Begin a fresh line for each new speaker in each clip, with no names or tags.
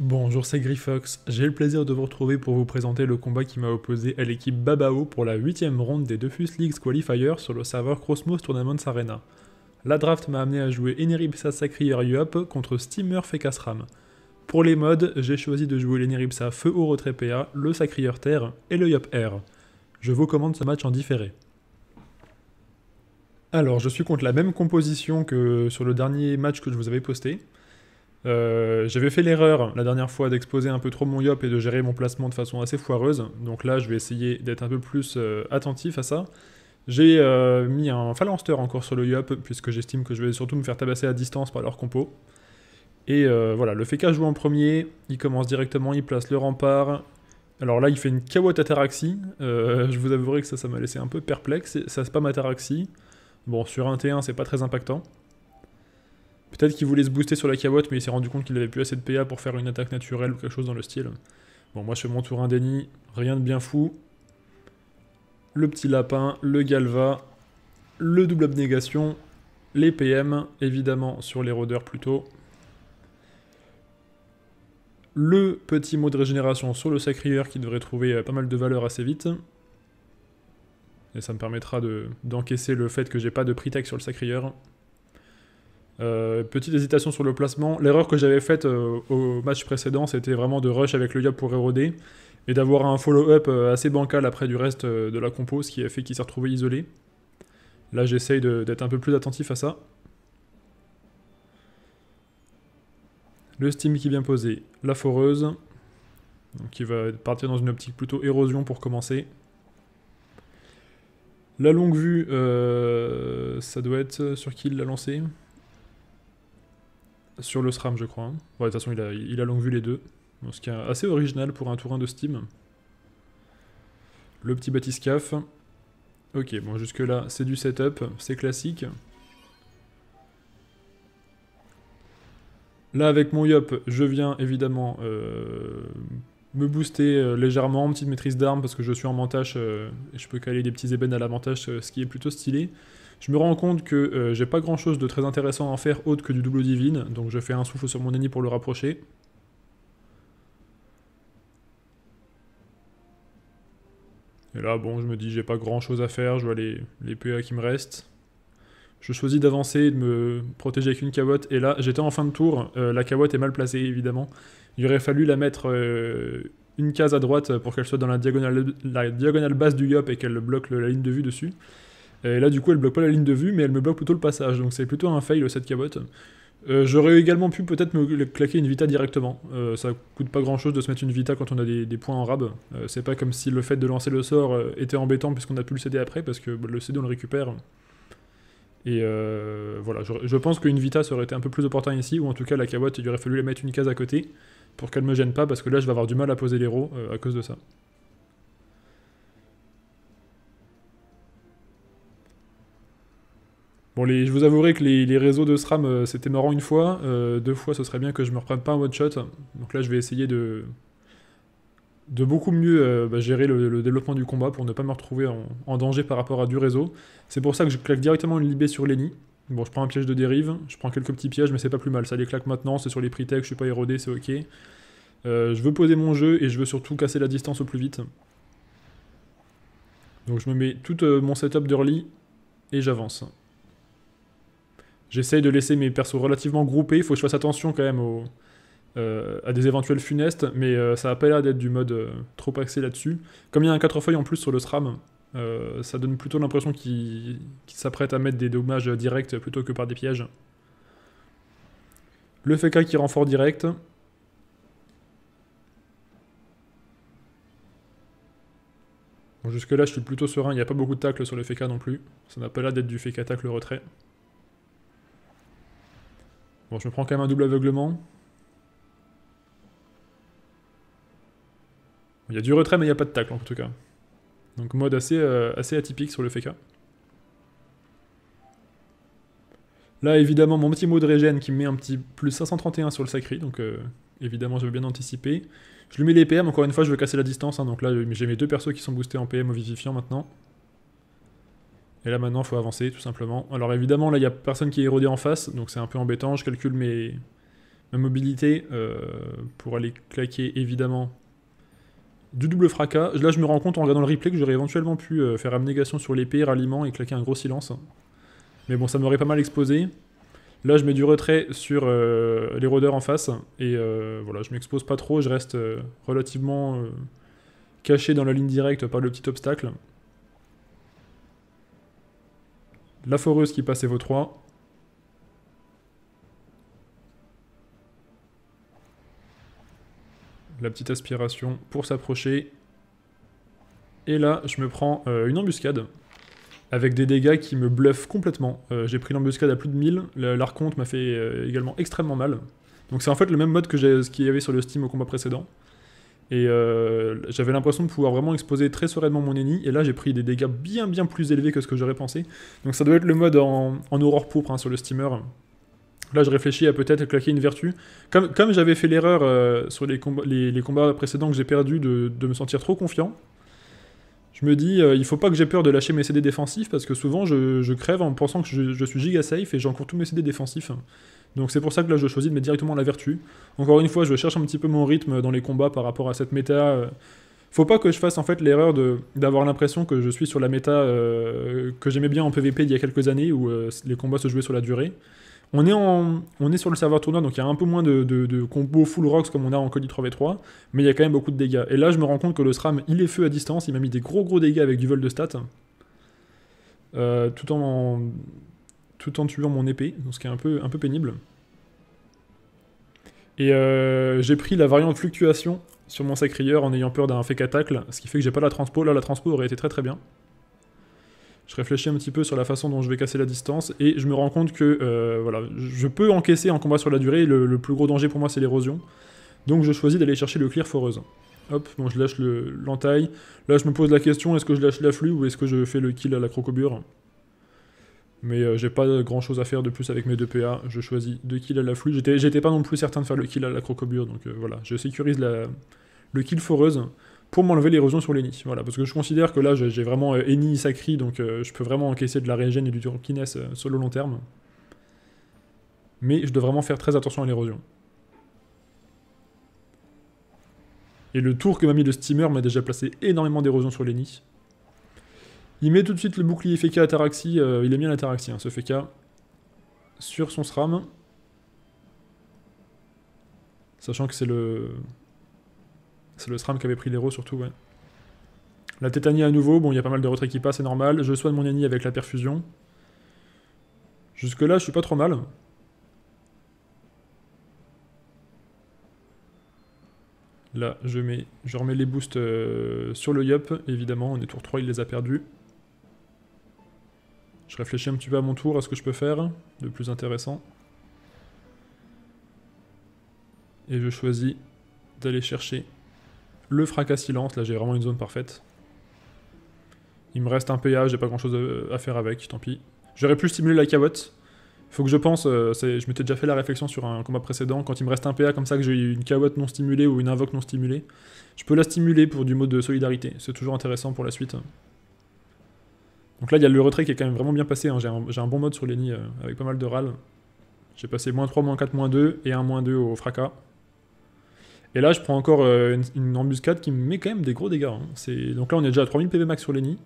Bonjour, c'est Grifox. J'ai le plaisir de vous retrouver pour vous présenter le combat qui m'a opposé à l'équipe Babao pour la 8ème ronde des Defus Leagues Qualifier sur le serveur Crossmos Tournaments Arena. La draft m'a amené à jouer Eneripsa Sacrier Yup contre Steamer Fekasram. Pour les modes, j'ai choisi de jouer l'Eneripsa Feu au retrait PA, le Sacrier Terre et le Yop Air. Je vous commande ce match en différé. Alors, je suis contre la même composition que sur le dernier match que je vous avais posté. Euh, j'avais fait l'erreur la dernière fois d'exposer un peu trop mon yop et de gérer mon placement de façon assez foireuse. Donc là, je vais essayer d'être un peu plus euh, attentif à ça. J'ai euh, mis un phalanster encore sur le yop, puisque j'estime que je vais surtout me faire tabasser à distance par leur compo. Et voilà, le FK joue en premier, il commence directement, il place le rempart. Alors là, il fait une Kawot ataraxie. je vous avouerai que ça, ça m'a laissé un peu perplexe. Ça, c'est pas ma Bon, sur un T1, c'est pas très impactant. Peut-être qu'il voulait se booster sur la cabotte, mais il s'est rendu compte qu'il n'avait plus assez de PA pour faire une attaque naturelle ou quelque chose dans le style. Bon, moi, je fais mon tour indéni, rien de bien fou. Le petit lapin, le galva, le double abnégation, les PM, évidemment, sur les rôdeurs plutôt. Le petit mot de régénération sur le sacrieur qui devrait trouver euh, pas mal de valeur assez vite. Et ça me permettra d'encaisser le fait que j'ai pas de pre-tax sur le sacrieur. Euh, petite hésitation sur le placement. L'erreur que j'avais faite euh, au match précédent, c'était vraiment de rush avec le Yop pour éroder et d'avoir un follow-up euh, assez bancal après du reste de la compo, ce qui a fait qu'il s'est retrouvé isolé. Là, j'essaye d'être un peu plus attentif à ça. Le Steam qui vient poser la foreuse. Donc il va partir dans une optique plutôt érosion pour commencer. La longue vue, ça doit être sur qui il l'a lancé sur le SRAM, je crois. Bon, hein. de toute façon, il a, longue vu les deux. ce qui est assez original pour un tour de Steam. Le petit batiscaf. Ok, bon, jusque-là, c'est du setup, c'est classique. Là, avec mon Yop, je viens évidemment euh, me booster euh, légèrement légèrement, petite maîtrise d'armes, parce que je suis en montage euh, et je peux caler des petits ébènes à l'avantage, ce qui est plutôt stylé. Je me rends compte que euh, j'ai pas grand chose de très intéressant à en faire autre que du double divine, donc je fais un souffle sur mon ennemi pour le rapprocher. Et là, bon, je me dis, j'ai pas grand chose à faire, je vois les, les PA qui me restent. Je choisis d'avancer et de me protéger avec une cabotte. Et là, j'étais en fin de tour. Euh, la cabotte est mal placée, évidemment. Il aurait fallu la mettre euh, une case à droite pour qu'elle soit dans la diagonale, la diagonale basse du yop et qu'elle bloque la ligne de vue dessus. Et là, du coup, elle bloque pas la ligne de vue, mais elle me bloque plutôt le passage. Donc c'est plutôt un fail, cette cabote. Euh, j'aurais également pu peut-être me claquer une Vita directement. Euh, ça coûte pas grand chose de se mettre une Vita quand on a des, points en rab. Euh, c'est pas comme si le fait de lancer le sort était embêtant puisqu'on a pu le céder après, parce que bah, le CD on le récupère. Et voilà, je, pense qu'une Vita serait été un peu plus opportun ici, ou en tout cas la cabotte, il aurait fallu la mettre une case à côté pour qu'elle me gêne pas, parce que là je vais avoir du mal à poser les à cause de ça. Bon, je vous avouerai que les, réseaux de SRAM, euh, c'était marrant une fois. Euh, deux fois, ce serait bien que je me reprenne pas un one-shot. Donc là, je vais essayer de, de beaucoup mieux euh, bah, gérer le, développement du combat pour ne pas me retrouver en, danger par rapport à du réseau. C'est pour ça que je claque directement une libé sur Lenny. Bon, je prends un piège de dérive, je prends quelques petits pièges, mais c'est pas plus mal. Ça les claque maintenant, c'est sur les prix tech je suis pas érodé, c'est ok. je veux poser mon jeu et je veux surtout casser la distance au plus vite. Donc je me mets tout mon setup d'early et j'avance. J'essaye de laisser mes persos relativement groupés. Il faut que je fasse attention quand même euh, à des éventuels funestes, mais euh, ça n'a pas l'air d'être du mode euh, trop axé là-dessus. Comme il y a un 4 feuilles en plus sur le SRAM, ça donne plutôt l'impression qu'il s'apprête à mettre des dommages directs plutôt que par des pièges. Le FK qui renfort direct. Jusque-là, je suis plutôt serein, il n'y a pas beaucoup de tacles sur le FK non plus. Ça n'a pas l'air d'être du FK tacle retrait. Bon, je me prends quand même un double aveuglement. Il y a du retrait, mais il n'y a pas de tacle en tout cas. Donc mode assez, euh, assez atypique sur le FK. Là, évidemment, mon petit mot de régène qui me met un petit plus 531 sur le sacré, donc euh, évidemment, je veux bien anticiper. Je lui mets les PM, encore une fois, je veux casser la distance, hein, donc là, j'ai mes deux persos qui sont boostés en PM au vivifiant maintenant. Et là maintenant, il faut avancer tout simplement. Alors évidemment, là, il n'y a personne qui est érodé en face, donc c'est un peu embêtant. Je calcule mes... ma mobilité euh, pour aller claquer évidemment du double fracas. Là, je me rends compte en regardant le replay que j'aurais éventuellement pu euh, faire abnégation sur l'épée, ralliement et claquer un gros silence. Mais bon, ça m'aurait pas mal exposé. Là, je mets du retrait sur euh, l'érodeur en face. Et voilà, je m'expose pas trop. Je reste relativement caché dans la ligne directe par le petit obstacle. La foreuse qui passe et vos 3. La petite aspiration pour s'approcher. Et là, je me prends euh, une embuscade. Avec des dégâts qui me bluffent complètement. Euh, j'ai pris l'embuscade à plus de 1000. L'arconte m'a fait euh, également extrêmement mal. Donc c'est en fait le même mode que ce qu'il y avait sur le Steam au combat précédent. Et euh, j'avais l'impression de pouvoir vraiment exposer très sereinement mon ennemi. Et là, j'ai pris des dégâts bien, bien plus élevés que ce que j'aurais pensé. Donc ça doit être le mode en, aurore pourpre hein, sur le steamer. Là, je réfléchis à peut-être claquer une vertu. Comme, j'avais fait l'erreur euh, sur les, combats précédents que j'ai perdu de, me sentir trop confiant, je me dis, euh, il faut pas que j'ai peur de lâcher mes CD défensifs parce que souvent je, crève en pensant que je, suis giga safe et j'encours tous mes CD défensifs. Donc c'est pour ça que là je choisis de mettre directement la vertu. Encore une fois, je cherche un petit peu mon rythme dans les combats par rapport à cette méta. Euh. Faut pas que je fasse en fait l'erreur d'avoir l'impression que je suis sur la méta euh, que j'aimais bien en PvP il y a quelques années où les combats se jouaient sur la durée. On est, en, on est sur le serveur tournoi, donc il y a un peu moins de, de, combos full rocks comme on a en colis 3v3, mais il y a quand même beaucoup de dégâts. Et là, je me rends compte que le SRAM, il est feu à distance, il m'a mis des gros gros dégâts avec du vol de stats, euh, tout, en, tout en tuant mon épée, donc ce qui est un peu, un peu pénible. Et euh, j'ai pris la variante fluctuation sur mon sacrilleur en ayant peur d'un fait catacle, ce qui fait que j'ai pas la transpo. Là, la transpo aurait été très très bien je réfléchis un petit peu sur la façon dont je vais casser la distance et je me rends compte que euh, voilà, je peux encaisser en combat sur la durée. Le, plus gros danger pour moi, c'est l'érosion. Donc je choisis d'aller chercher le clear foreuse. Hop, bon, je lâche l'entaille. Là, je me pose la question est-ce que je lâche l'afflux ou est-ce que je fais le kill à la crocobure Mais euh, j'ai pas grand chose à faire de plus avec mes deux PA. Je choisis de kills à la l'afflux. J'étais pas non plus certain de faire le kill à la crocobure, donc euh, voilà, je sécurise le kill foreuse pour m'enlever l'érosion sur les nids. Voilà, parce que je considère que là, j'ai vraiment euh, Eni Sacri, donc euh, je peux vraiment encaisser de la régène et du turkiness solo euh, sur le long terme. Mais je dois vraiment faire très attention à l'érosion. Et le tour que m'a mis le steamer m'a déjà placé énormément d'érosion sur les nids. Il met tout de suite le bouclier FK Ataraxie, il est bien l'Ataraxie, hein, ce FK, sur son SRAM. Sachant que c'est le... C'est le SRAM qui avait pris l'héros surtout, ouais. La tétanie à nouveau, bon, il y a pas mal de retraits qui passent, c'est normal. Je soigne mon Yanni avec la perfusion. Jusque-là, je suis pas trop mal. Là, je, mets, remets les boosts euh, sur le Yup. évidemment. On est tour 3, il les a perdus. Je réfléchis un petit peu à mon tour, à ce que je peux faire de plus intéressant. Et je choisis d'aller chercher le fracas silence, là j'ai vraiment une zone parfaite. Il me reste un péage, j'ai pas grand chose à faire avec, tant pis. J'aurais pu stimuler la cavotte. Faut que je pense, euh, je m'étais déjà fait la réflexion sur un combat précédent, quand il me reste un PA comme ça que j'ai une cavotte non stimulée ou une invoque non stimulée, je peux la stimuler pour du mode de solidarité, c'est toujours intéressant pour la suite. Donc là il y a le retrait qui est quand même vraiment bien passé, hein. j'ai un, bon mode sur les nids euh, avec pas mal de râles. J'ai passé moins 3, moins 4, moins 2 et un moins 2 au fracas. Et là, je prends encore euh, une, embuscade qui me met quand même des gros dégâts. Hein. Donc là, on est déjà à 3000 PV max sur Lenny.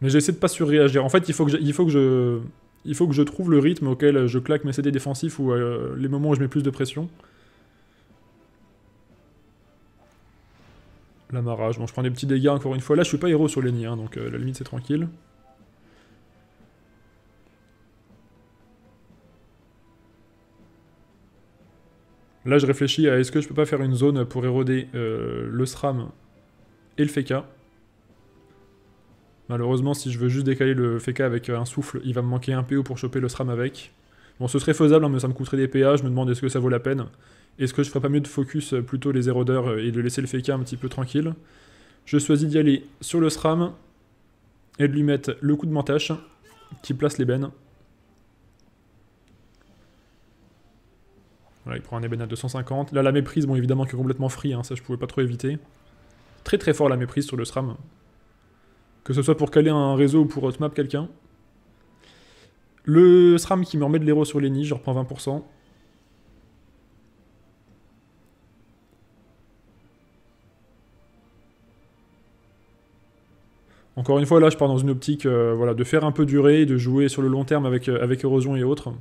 Mais j'essaie de pas surréagir. En fait, il faut que je, trouve le rythme auquel je claque mes CD défensifs ou euh, les moments où je mets plus de pression. L'amarrage. Bon, je prends des petits dégâts encore une fois. Là, je suis pas héros sur Lenny, hein, donc euh, la limite c'est tranquille. Là, je réfléchis à est-ce que je peux pas faire une zone pour éroder euh, le SRAM et le FECA. Malheureusement, si je veux juste décaler le FECA avec un souffle, il va me manquer un PO pour choper le SRAM avec. Bon, ce serait faisable, hein, mais ça me coûterait des PA. Je me demande est-ce que ça vaut la peine. Est-ce que je ferais pas mieux de focus euh, plutôt les érodeurs euh, et de laisser le FECA un petit peu tranquille Je choisis d'y aller sur le SRAM et de lui mettre le coup de mantache qui place les bennes. il prend un ébène de 250. Là, la méprise, bon, évidemment, qui est complètement free, hein, ça je pouvais pas trop éviter. Très très fort la méprise sur le SRAM. Que ce soit pour caler un réseau ou pour hotmap quelqu'un. Le SRAM qui me remet de l'héros sur les nids, je reprends 20%. Encore une fois, là, je pars dans une optique euh, voilà, de faire un peu durer, de jouer sur le long terme avec, euh, avec érosion et autres.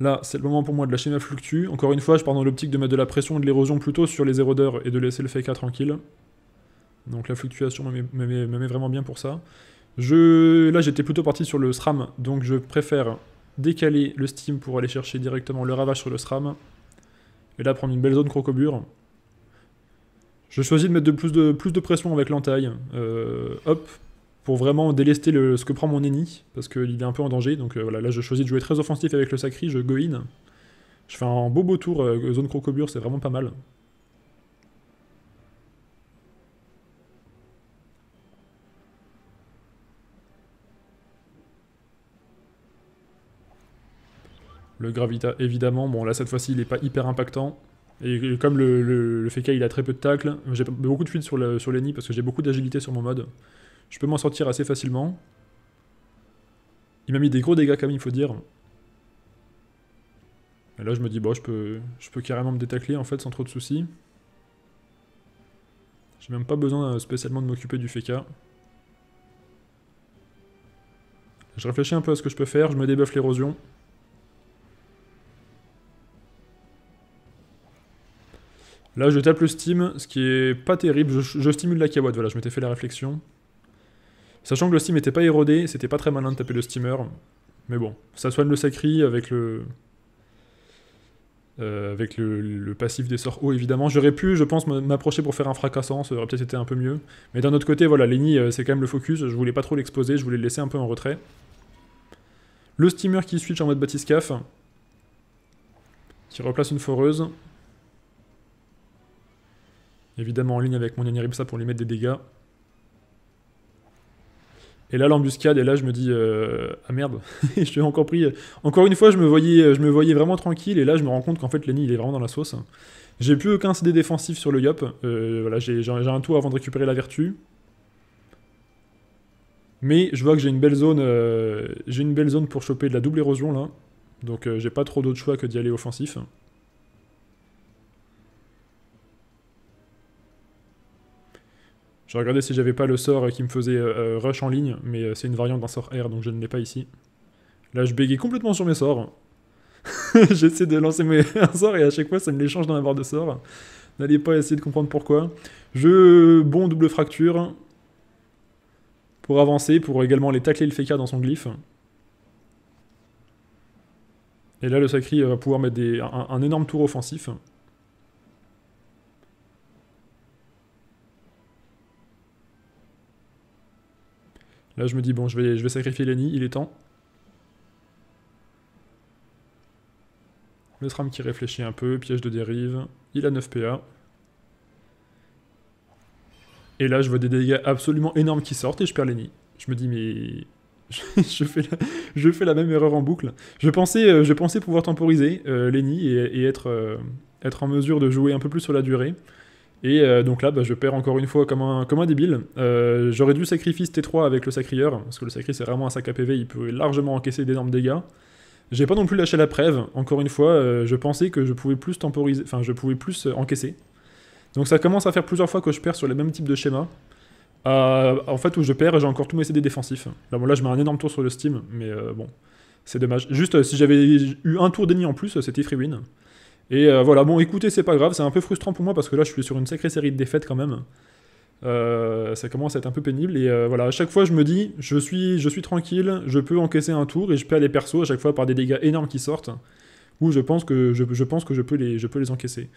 Là, c'est le moment pour moi de lâcher ma fluctue. Encore une fois, je pars dans l'optique de mettre de la pression et de l'érosion plutôt sur les érodeurs et de laisser le FK tranquille. Donc la fluctuation me met vraiment bien pour ça. Je... Là, j'étais plutôt parti sur le SRAM, donc je préfère décaler le Steam pour aller chercher directement le ravage sur le SRAM. Et là, prendre une belle zone crocobure. Je choisis de mettre de plus, de, plus de pression avec l'entaille. Euh, hop, pour vraiment délester le, ce que prend mon ennemi parce qu'il est un peu en danger. Donc euh, voilà, là je choisis de jouer très offensif avec le Sacri, je go in. Je fais un beau beau tour, euh, zone crocobure, c'est vraiment pas mal. Le Gravita, évidemment, bon là cette fois-ci il est pas hyper impactant. Et comme le, le, il a très peu de tacle, j'ai beaucoup de fuite sur le sur parce que j'ai beaucoup d'agilité sur mon mode. Je peux m'en sortir assez facilement. Il m'a mis des gros dégâts quand même, il faut dire. Et là, je me dis, bon, je peux, je peux carrément me détacler en fait sans trop de soucis. J'ai même pas besoin euh, spécialement de m'occuper du FK. E je réfléchis un peu à ce que je peux faire, je me débuffe l'érosion. Là, je tape le Steam, ce qui est pas terrible. Je, stimule la cabotte, voilà, je m'étais fait la réflexion. Sachant que le steam n'était pas érodé, c'était pas très malin de taper le steamer. Mais bon, ça soigne le sacri avec le. Euh, avec le, passif des sorts haut, oh, évidemment. J'aurais pu, je pense, m'approcher pour faire un fracassant, ça aurait peut-être été un peu mieux. Mais d'un autre côté, voilà, Lenny, euh, c'est quand même le focus. Je voulais pas trop l'exposer, je voulais le laisser un peu en retrait. Le steamer qui switch en mode batiscaf. Qui replace une foreuse. Évidemment en ligne avec mon ça pour lui mettre des dégâts. Et là, l'embuscade, et là, je me dis, euh, ah merde, je l'ai encore pris. Euh, encore une fois, je me, voyais, je me voyais vraiment tranquille, et là, je me rends compte qu'en fait, Lenny, il est vraiment dans la sauce. J'ai plus aucun CD défensif sur le Yop. Euh, voilà, j'ai un tour avant de récupérer la vertu. Mais je vois que j'ai une belle zone, euh, j'ai une belle zone pour choper de la double érosion là. Donc j'ai pas trop d'autre choix que d'y aller offensif. Je regardais si j'avais pas le sort qui me faisait euh, euh, rush en ligne, mais euh, c'est une variante d'un sort R, donc je ne l'ai pas ici. Là, je bégaye complètement sur mes sorts. J'essaie de lancer mes... un sort et à chaque fois, ça me les change dans la barre de sort. N'allez pas essayer de comprendre pourquoi. Je bon double fracture pour avancer, pour également aller tacler le Feka dans son glyphe. Et là, le Sacri va pouvoir mettre un énorme tour offensif. Là, je me dis, bon, je vais, je vais sacrifier Lenny, il est temps. Le tram qui réfléchit un peu, piège de dérive. Il a 9 PA. Et là, je vois des dégâts absolument énormes qui sortent et je perds Lenny. Je me dis, mais... je, fais la, je fais la même erreur en boucle. Je pensais, euh, je pensais pouvoir temporiser euh, Lenny et, être, euh, être en mesure de jouer un peu plus sur la durée. Et euh, donc là, bah, je perds encore une fois comme un, débile. Euh, j'aurais dû sacrifier T3 avec le sacrieur, parce que le Sacrieur c'est vraiment un sac à PV, il peut largement encaisser d'énormes dégâts. J'ai pas non plus lâché la preuve. encore une fois, euh, je pensais que je pouvais plus temporiser, enfin je pouvais plus encaisser. Donc ça commence à faire plusieurs fois que je perds sur le même type de schéma. en fait, où je perds, j'ai encore tout mes CD défensifs. Là, là je mets un énorme tour sur le Steam, mais bon, c'est dommage. Juste, si j'avais eu un tour déni en plus, c'était free win. Et euh, voilà, bon, écoutez, c'est pas grave, c'est un peu frustrant pour moi parce que là, je suis sur une sacrée série de défaites quand même. Euh, ça commence à être un peu pénible et euh, voilà, à chaque fois je me dis, je suis, je suis tranquille, je peux encaisser un tour et je perds des persos à chaque fois par des dégâts énormes qui sortent, Ou je pense que je, je pense que je peux les, je peux les encaisser.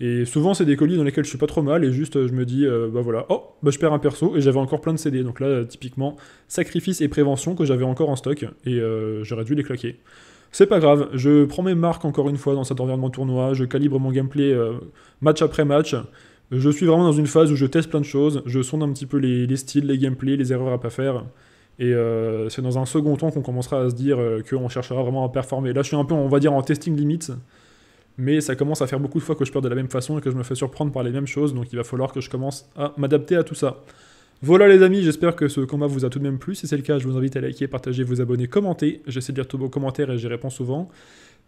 Et souvent c'est des colis dans lesquels je suis pas trop mal et juste je me dis, bah voilà, oh, bah je perds un perso et j'avais encore plein de CD, donc là typiquement sacrifice et prévention que j'avais encore en stock et j'aurais dû les claquer. C'est pas grave, je prends mes marques encore une fois dans cet environnement tournoi, je calibre mon gameplay euh, match après match. Je suis vraiment dans une phase où je teste plein de choses, je sonde un petit peu les, styles, les gameplays, les erreurs à pas faire. Et euh, c'est dans un second temps qu'on commencera à se dire que euh, qu'on cherchera vraiment à performer. Là, je suis un peu, on va dire, en testing limits, mais ça commence à faire beaucoup de fois que je perds de la même façon et que je me fais surprendre par les mêmes choses, donc il va falloir que je commence à m'adapter à tout ça. Voilà les amis, j'espère que ce combat vous a tout de même plu. Si c'est le cas, je vous invite à liker, partager, vous abonner, commenter. J'essaie de lire tous vos commentaires et j'y réponds souvent.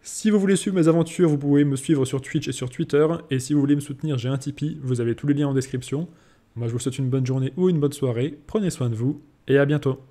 Si vous voulez suivre mes aventures, vous pouvez me suivre sur Twitch et sur Twitter. Et si vous voulez me soutenir, j'ai un Tipeee, vous avez tous les liens en description. Moi je vous souhaite une bonne journée ou une bonne soirée, prenez soin de vous et à bientôt.